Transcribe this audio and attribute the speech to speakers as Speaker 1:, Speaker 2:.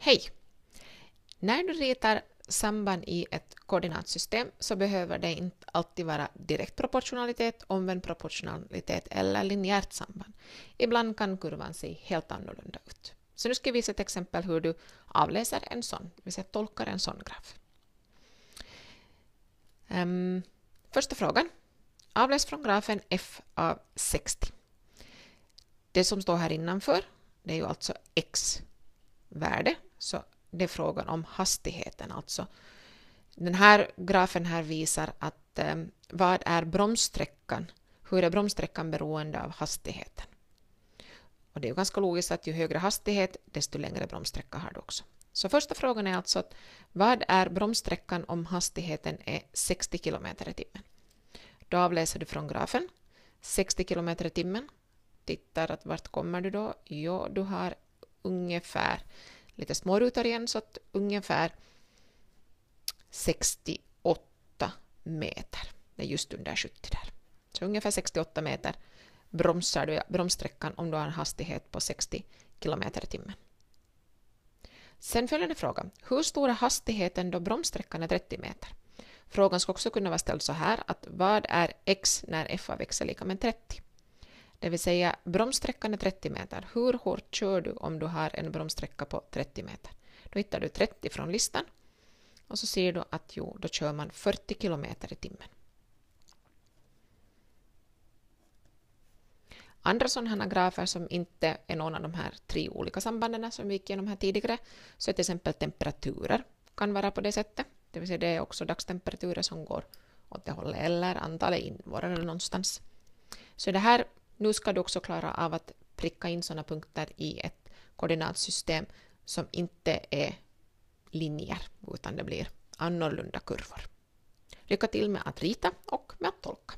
Speaker 1: Hej! När du ritar samband i ett koordinatsystem så behöver det inte alltid vara direkt proportionalitet, omvänd proportionalitet eller linjärt samband. Ibland kan kurvan se helt annorlunda ut. Så nu ska jag visa ett exempel hur du avläser en sån, det vill säga tolkar en sån graf. Um, första frågan. Avläs från grafen f av 60. Det som står här innanför, det är ju alltså x-värde så det är frågan om hastigheten alltså. Den här grafen här visar att eh, vad är bromssträckan? Hur är bromssträckan beroende av hastigheten? Och det är ganska logiskt att ju högre hastighet, desto längre bromssträcka har du också. Så första frågan är alltså att vad är bromssträckan om hastigheten är 60 km i timmen? Då avläser du från grafen 60 km i timmen. Tittar att vart kommer du då? Jo, du har ungefär lite smårutor igen, så att ungefär 68 meter. Det är just under 70 där. Så ungefär 68 meter bromsar du bromssträckan om du har en hastighet på 60 km i timmen. Sen följande fråga. Hur stor är hastigheten då bromssträckan är 30 meter? Frågan ska också kunna vara ställd så här att vad är x när f av x är lika med 30? Det vill säga bromssträckan är 30 meter. Hur hårt kör du om du har en bromssträcka på 30 meter? Då hittar du 30 från listan och så ser du att jo, då kör man 40 kilometer i timmen. Andra sådana grafer som inte är någon av de här tre olika sambanden som vi gick igenom här tidigare, så är till exempel temperaturer kan vara på det sättet. Det vill säga det är också dagstemperaturer som går åt det hållet, eller antalet invånare någonstans. Så det här nu ska du också klara av att pricka in sådana punkter i ett koordinatsystem som inte är linjer, utan det blir annorlunda kurvor. Lycka till med att rita och med att tolka.